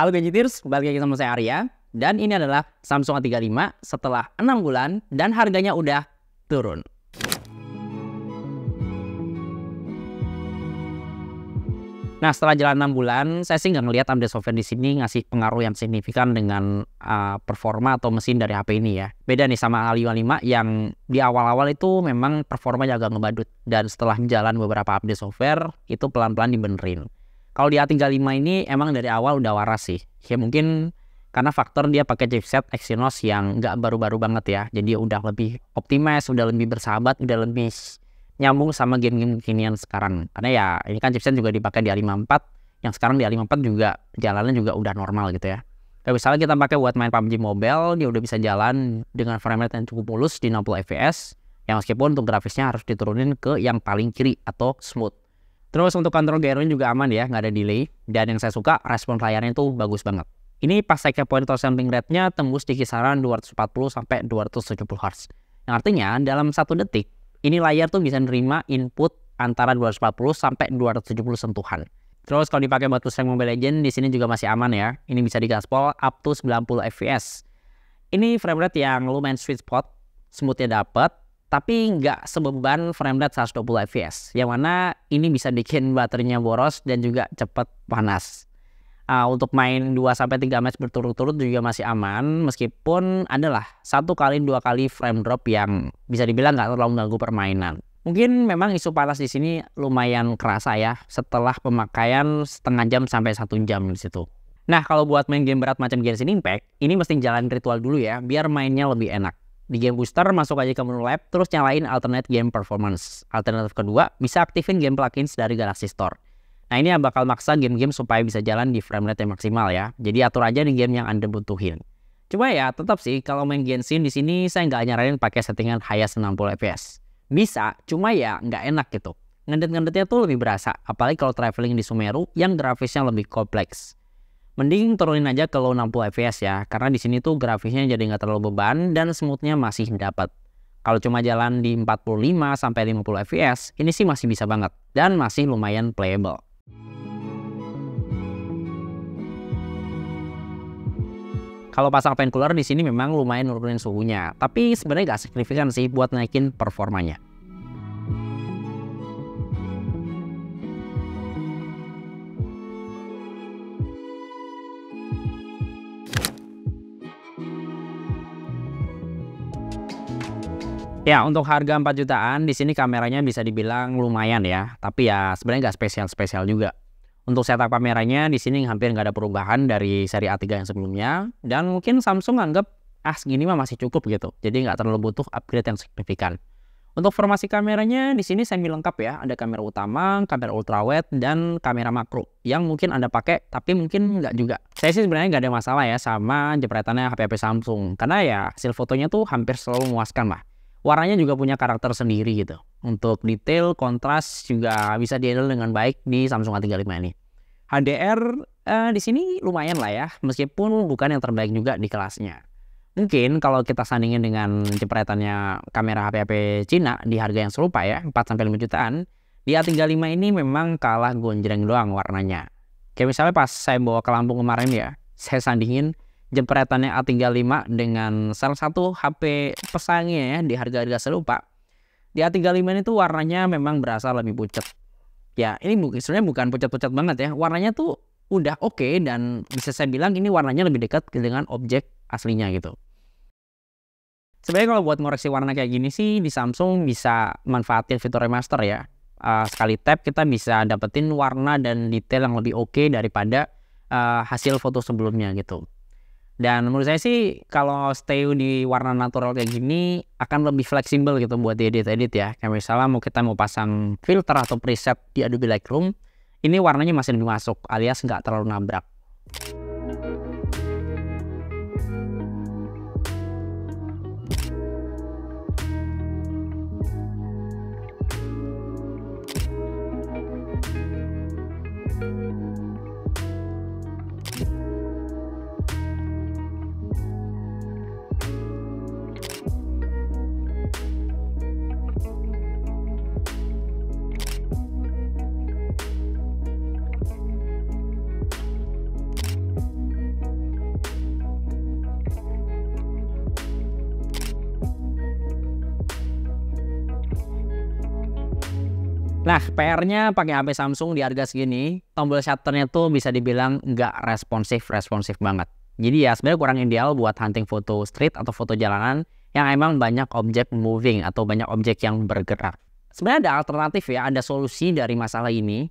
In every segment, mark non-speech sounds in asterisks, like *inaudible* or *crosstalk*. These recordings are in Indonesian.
Halo Gadgeters, balik lagi sama saya Arya. Dan ini adalah Samsung A35 setelah 6 bulan dan harganya udah turun. Nah setelah jalan 6 bulan, saya sih nggak ngeliat update software di sini ngasih pengaruh yang signifikan dengan uh, performa atau mesin dari HP ini ya. Beda nih sama A55 yang di awal-awal itu memang performanya agak ngebadut. Dan setelah jalan beberapa update software, itu pelan-pelan dibenerin kalau di A35 ini emang dari awal udah waras sih ya mungkin karena faktor dia pakai chipset Exynos yang nggak baru-baru banget ya jadi udah lebih optimis udah lebih bersahabat udah lebih nyambung sama game-game kekinian sekarang karena ya ini kan chipset juga dipakai di A54 yang sekarang di A54 juga jalannya juga udah normal gitu ya kalau misalnya kita pakai buat main PUBG Mobile dia udah bisa jalan dengan frame rate yang cukup mulus di 60 fps yang meskipun untuk grafisnya harus diturunin ke yang paling kiri atau smooth Terus untuk kontrol gearnya juga aman ya, nggak ada delay. Dan yang saya suka, respon layarnya itu bagus banget. Ini pas saya atau sampling rate-nya tembus di kisaran 240 sampai 270 Hz. Yang artinya dalam satu detik, ini layar tuh bisa nerima input antara 240 sampai 270 sentuhan. Terus kalau dipakai buat pusing Mobile Legend, di sini juga masih aman ya. Ini bisa digaspol up to 90 fps. Ini frame rate yang lumayan sweet spot, smoothnya dapat, tapi nggak sebeban frame rate 120 fps yang mana ini bisa bikin baterainya boros dan juga cepat panas uh, untuk main 2 3 match berturut-turut juga masih aman meskipun adalah satu kali dua kali frame drop yang bisa dibilang nggak terlalu mengganggu permainan mungkin memang isu panas di sini lumayan kerasa ya setelah pemakaian setengah jam sampai satu jam di situ Nah, kalau buat main game berat macam Genshin Impact, ini mesti jalan ritual dulu ya, biar mainnya lebih enak di game booster masuk aja ke menu lab terus nyalain alternate game performance. Alternatif kedua bisa aktifin game plugins dari Galaxy Store. Nah ini yang bakal maksa game-game supaya bisa jalan di frame rate yang maksimal ya. Jadi atur aja di game yang anda butuhin. Cuma ya tetap sih kalau main Genshin di sini saya nggak nyaranin pakai settingan highest 60 fps. Bisa, cuma ya nggak enak gitu. Ngendet-ngendetnya tuh lebih berasa, apalagi kalau traveling di Sumeru yang grafisnya lebih kompleks. Mending turunin aja ke low 60 fps ya, karena di sini tuh grafisnya jadi nggak terlalu beban dan smoothnya masih dapat. Kalau cuma jalan di 45 sampai 50 fps, ini sih masih bisa banget dan masih lumayan playable. Kalau pasang fan cooler di sini memang lumayan nurunin suhunya, tapi sebenarnya nggak signifikan sih buat naikin performanya. Ya untuk harga 4 jutaan di sini kameranya bisa dibilang lumayan ya, tapi ya sebenarnya nggak spesial-spesial juga. Untuk setup kameranya di sini hampir nggak ada perubahan dari seri A3 yang sebelumnya dan mungkin Samsung anggap ah segini mah masih cukup gitu, jadi nggak terlalu butuh upgrade yang signifikan. Untuk formasi kameranya di sini semi lengkap ya, ada kamera utama, kamera ultrawide dan kamera makro yang mungkin anda pakai tapi mungkin nggak juga. Saya sih sebenarnya nggak ada masalah ya sama jepretannya HP-HP Samsung karena ya hasil fotonya tuh hampir selalu memuaskan lah warnanya juga punya karakter sendiri gitu. Untuk detail, kontras juga bisa dihandle dengan baik di Samsung A35 ini. HDR eh, di sini lumayan lah ya, meskipun bukan yang terbaik juga di kelasnya. Mungkin kalau kita sandingin dengan jepretannya kamera HP-HP Cina di harga yang serupa ya, 4-5 jutaan, di A35 ini memang kalah gonjreng doang warnanya. Kayak misalnya pas saya bawa ke Lampung kemarin ya, saya sandingin jepretannya A35 dengan salah satu HP pesangnya ya di harga-harga serupa. Di A35 ini tuh warnanya memang berasa lebih pucat. Ya, ini sebenarnya bukan pucat-pucat banget ya. Warnanya tuh udah oke okay, dan bisa saya bilang ini warnanya lebih dekat dengan objek aslinya gitu. Sebenarnya kalau buat ngoreksi warna kayak gini sih di Samsung bisa manfaatin fitur remaster ya. Uh, sekali tap kita bisa dapetin warna dan detail yang lebih oke okay daripada uh, hasil foto sebelumnya gitu. Dan menurut saya sih kalau stay di warna natural kayak gini akan lebih fleksibel gitu buat edit-edit ya. Kayak misalnya mau kita mau pasang filter atau preset di Adobe Lightroom, ini warnanya masih masuk alias nggak terlalu nabrak. Nah, PR-nya pakai HP Samsung di harga segini, tombol shutternya tuh bisa dibilang nggak responsif, responsif banget. Jadi ya sebenarnya kurang ideal buat hunting foto street atau foto jalanan yang emang banyak objek moving atau banyak objek yang bergerak. Sebenarnya ada alternatif ya, ada solusi dari masalah ini.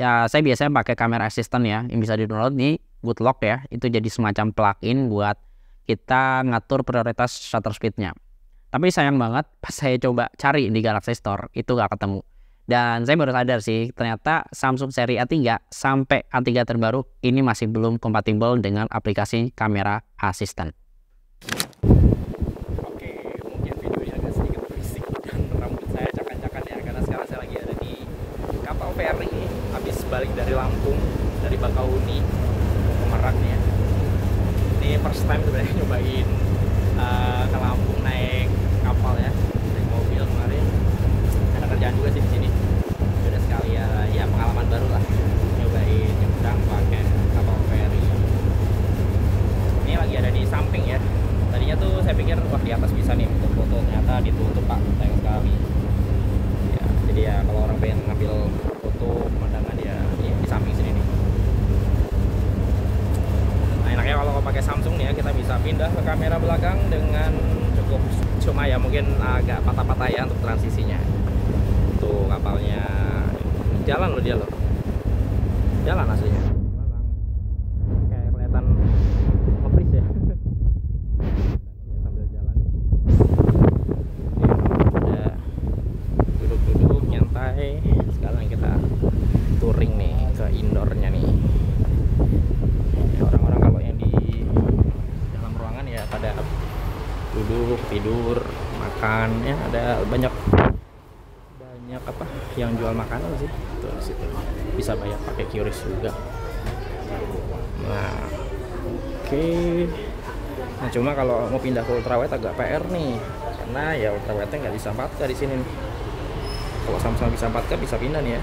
Ya saya biasanya pakai kamera assistant ya, yang bisa di-download Good Goodlock ya. Itu jadi semacam plugin buat kita ngatur prioritas shutter speed-nya. Tapi sayang banget pas saya coba cari di Galaxy Store itu nggak ketemu dan saya baru sadar sih, ternyata Samsung seri A3 sampai A3 terbaru ini masih belum kompatibel dengan aplikasi kamera asisten. Oke, mungkin videonya agak sedikit berisik dan rambut saya cakan-cakan ya, karena sekarang saya lagi ada di kapal ferry habis balik dari Lampung, dari Bakauheni pakai Samsung nih ya kita bisa pindah ke kamera belakang dengan cukup cuma ya mungkin agak patah-patah ya untuk transisinya tuh kapalnya jalan loh dia loh jalan aslinya tidur makan ya ada banyak banyak apa yang jual makanan sih itu situ bisa bayar pakai QRIS juga nah oke okay. nah cuma kalau mau pindah ke ultrawide agak PR nih karena ya ultrawide nggak bisa 4K di sini kalau sama-sama bisa 4K bisa pindah nih ya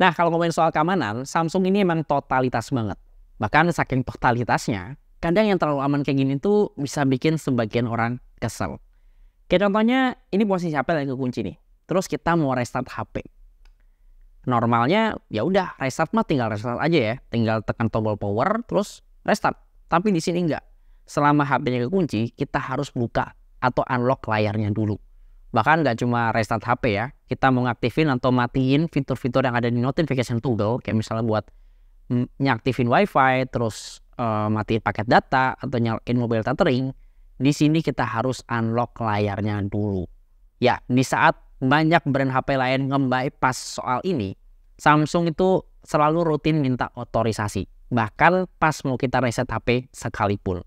Nah kalau ngomongin soal keamanan, Samsung ini emang totalitas banget. Bahkan saking totalitasnya, kadang yang terlalu aman kayak gini tuh bisa bikin sebagian orang kesel. Kayak contohnya, ini posisi HP lagi kekunci nih. Terus kita mau restart HP. Normalnya ya udah restart mah tinggal restart aja ya, tinggal tekan tombol power terus restart. Tapi di sini enggak. Selama HP-nya kekunci, kita harus buka atau unlock layarnya dulu. Bahkan nggak cuma restart HP ya, kita mau ngaktifin atau matiin fitur-fitur yang ada di notification toggle, kayak misalnya buat nyaktifin WiFi, terus uh, matiin paket data atau nyalain mobile tethering. Di sini kita harus unlock layarnya dulu. Ya, di saat banyak brand HP lain ngembai pas soal ini, Samsung itu selalu rutin minta otorisasi. Bahkan pas mau kita reset HP sekalipun.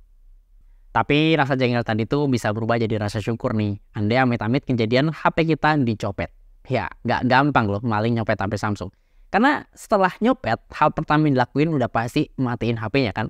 Tapi rasa jengkel tadi tuh bisa berubah jadi rasa syukur nih. Andai amit-amit kejadian HP kita dicopet. Ya, nggak gampang loh maling nyopet HP Samsung. Karena setelah nyopet, hal pertama yang dilakuin udah pasti matiin HP-nya kan.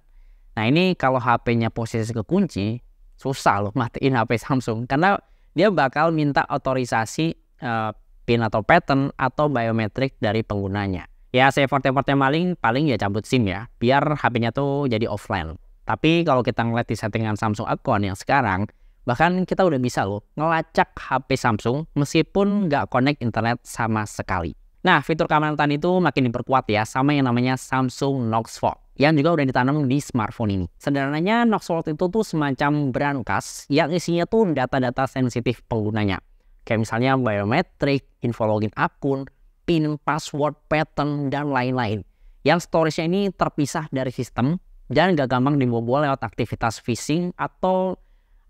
Nah ini kalau HP-nya posisi kekunci, susah loh matiin HP Samsung. Karena dia bakal minta otorisasi uh, PIN atau pattern atau biometrik dari penggunanya. Ya, seperti forte maling paling ya cabut SIM ya, biar HP-nya tuh jadi offline. Tapi kalau kita ngeliat di settingan Samsung account yang sekarang, bahkan kita udah bisa loh ngelacak HP Samsung meskipun hmm. nggak connect internet sama sekali. Nah, fitur keamanan tadi itu makin diperkuat ya sama yang namanya Samsung Knox Vault yang juga udah ditanam di smartphone ini. Sederhananya Knox Vault itu tuh semacam brankas yang isinya tuh data-data sensitif penggunanya. Kayak misalnya biometrik, info login akun, PIN, password, pattern, dan lain-lain. Yang storage-nya ini terpisah dari sistem Jangan gak gampang dibobol lewat aktivitas phishing atau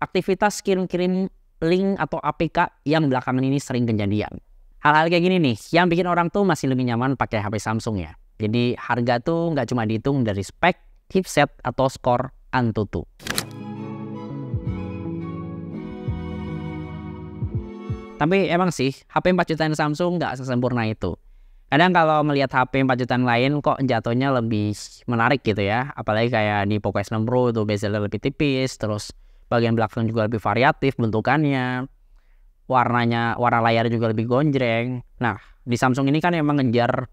aktivitas kirim-kirim link atau APK yang belakangan ini sering kejadian. Hal-hal kayak gini nih yang bikin orang tuh masih lebih nyaman pakai HP Samsung ya. Jadi harga tuh nggak cuma dihitung dari spek, chipset, atau skor Antutu. Tapi emang sih HP 4 jutaan Samsung nggak sesempurna itu kadang kalau melihat HP 4 jutaan lain kok jatuhnya lebih menarik gitu ya apalagi kayak di Poco S6 Pro itu bezelnya lebih tipis terus bagian belakang juga lebih variatif bentukannya warnanya warna layar juga lebih gonjreng nah di Samsung ini kan emang ngejar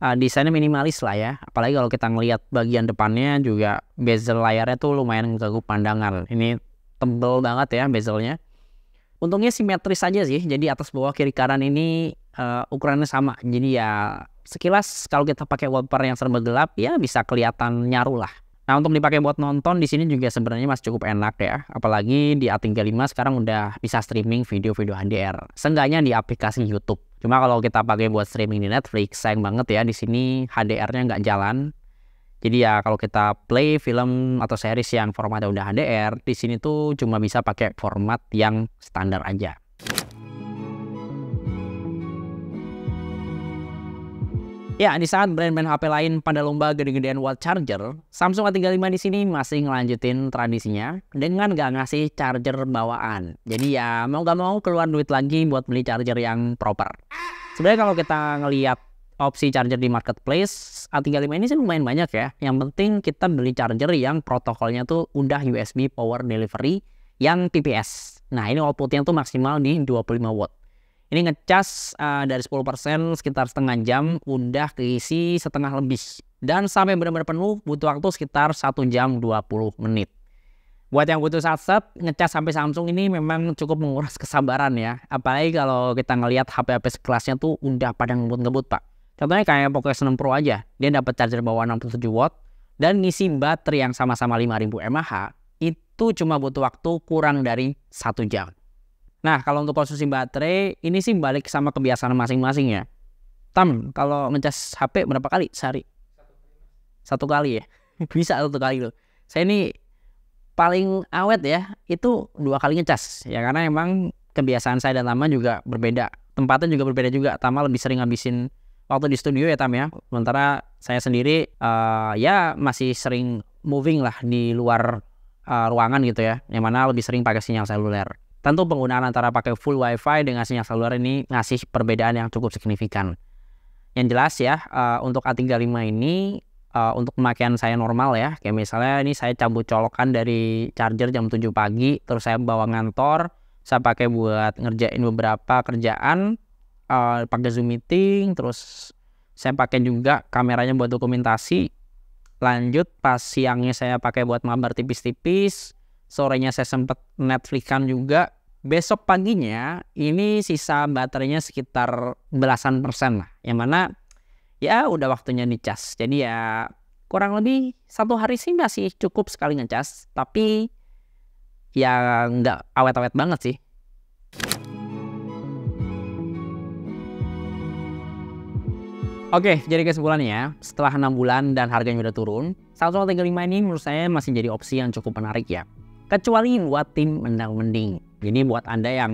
uh, desainnya minimalis lah ya apalagi kalau kita ngelihat bagian depannya juga bezel layarnya tuh lumayan mengganggu pandangan ini tebel banget ya bezelnya untungnya simetris aja sih jadi atas bawah kiri kanan ini uh, ukurannya sama. Jadi ya sekilas kalau kita pakai wallpaper yang serba gelap ya bisa kelihatan nyaru lah. Nah untuk dipakai buat nonton di sini juga sebenarnya masih cukup enak ya. Apalagi di A35 sekarang udah bisa streaming video-video HDR. Seenggaknya di aplikasi YouTube. Cuma kalau kita pakai buat streaming di Netflix sayang banget ya di sini HDR-nya nggak jalan. Jadi ya kalau kita play film atau series yang formatnya udah HDR, di sini tuh cuma bisa pakai format yang standar aja. Ya, di saat brand brand HP lain pada lomba gede-gedean wall charger, Samsung A35 di sini masih ngelanjutin tradisinya dengan gak ngasih charger bawaan. Jadi ya mau gak mau keluar duit lagi buat beli charger yang proper. Sebenarnya kalau kita ngeliat opsi charger di marketplace, A35 ini sih lumayan banyak ya. Yang penting kita beli charger yang protokolnya tuh udah USB Power Delivery yang TPS. Nah ini outputnya tuh maksimal di 25 watt. Ini ngecas uh, dari 10% sekitar setengah jam udah keisi setengah lebih. Dan sampai benar-benar penuh butuh waktu sekitar 1 jam 20 menit. Buat yang butuh satset, ngecas sampai Samsung ini memang cukup menguras *laughs* kesabaran ya. Apalagi kalau kita ngelihat HP-HP sekelasnya tuh udah pada ngebut-ngebut pak. Contohnya kayak Poco S6 Pro aja, dia dapat charger bawaan 67 watt dan ngisi baterai yang sama-sama 5000 mAh itu cuma butuh waktu kurang dari satu jam. Nah, kalau untuk konsumsi baterai, ini sih balik sama kebiasaan masing-masing ya. Tam, kalau ngecas HP berapa kali sehari? Satu kali ya? *laughs* Bisa satu kali loh. Saya ini paling awet ya, itu dua kali ngecas. Ya karena emang kebiasaan saya dan Tama juga berbeda. Tempatnya juga berbeda juga. Tama lebih sering ngabisin waktu di studio ya Tam ya. Sementara saya sendiri uh, ya masih sering moving lah di luar uh, ruangan gitu ya. Yang mana lebih sering pakai sinyal seluler. Tentu penggunaan antara pakai full WiFi dengan sinyal seluler ini ngasih perbedaan yang cukup signifikan. Yang jelas ya, uh, untuk A35 ini uh, untuk pemakaian saya normal ya. Kayak misalnya ini saya cabut colokan dari charger jam 7 pagi, terus saya bawa ngantor, saya pakai buat ngerjain beberapa kerjaan, uh, pakai Zoom meeting, terus saya pakai juga kameranya buat dokumentasi. Lanjut pas siangnya saya pakai buat mabar tipis-tipis, sorenya saya sempat Netflixan juga. Besok paginya ini sisa baterainya sekitar belasan persen lah. Yang mana ya udah waktunya dicas. Jadi ya kurang lebih satu hari sih masih cukup sekali ngecas. Tapi ya nggak awet-awet banget sih. Oke, jadi kesimpulannya, setelah enam bulan dan harganya udah turun, Samsung 35 ini menurut saya masih jadi opsi yang cukup menarik ya kecuali buat tim mendang mending. Jadi buat Anda yang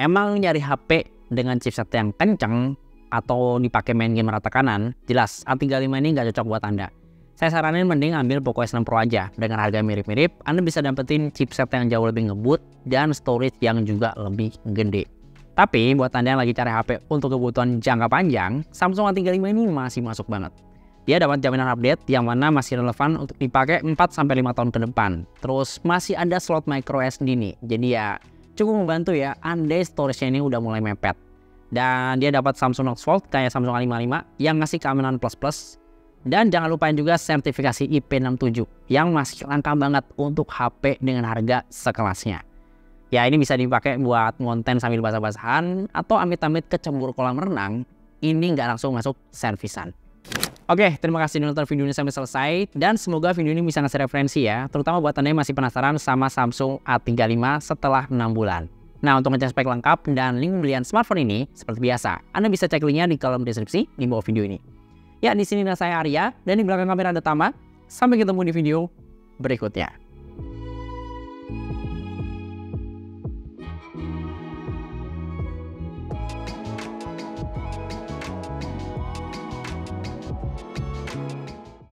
emang nyari HP dengan chipset yang kenceng atau dipakai main game rata kanan, jelas A35 ini nggak cocok buat Anda. Saya saranin mending ambil Poco S6 Pro aja. Dengan harga mirip-mirip, Anda bisa dapetin chipset yang jauh lebih ngebut dan storage yang juga lebih gede. Tapi buat Anda yang lagi cari HP untuk kebutuhan jangka panjang, Samsung A35 ini masih masuk banget dia dapat jaminan update yang mana masih relevan untuk dipakai 4 sampai 5 tahun ke depan. Terus masih ada slot micro SD nih. Jadi ya cukup membantu ya andai storage-nya ini udah mulai mepet. Dan dia dapat Samsung Knox Fold kayak Samsung A55 yang ngasih keamanan plus-plus. Dan jangan lupain juga sertifikasi IP67 yang masih langka banget untuk HP dengan harga sekelasnya. Ya ini bisa dipakai buat ngonten sambil basah-basahan atau amit-amit kecembur kolam renang ini nggak langsung masuk servisan. Oke, terima kasih sudah nonton video ini sampai selesai dan semoga video ini bisa ngasih referensi ya, terutama buat Anda yang masih penasaran sama Samsung A35 setelah enam bulan. Nah, untuk ngecek spek lengkap dan link pembelian smartphone ini, seperti biasa, Anda bisa cek linknya di kolom deskripsi di bawah video ini. Ya, di sini saya Arya, dan di belakang kamera ada Tama. Sampai ketemu di video berikutnya.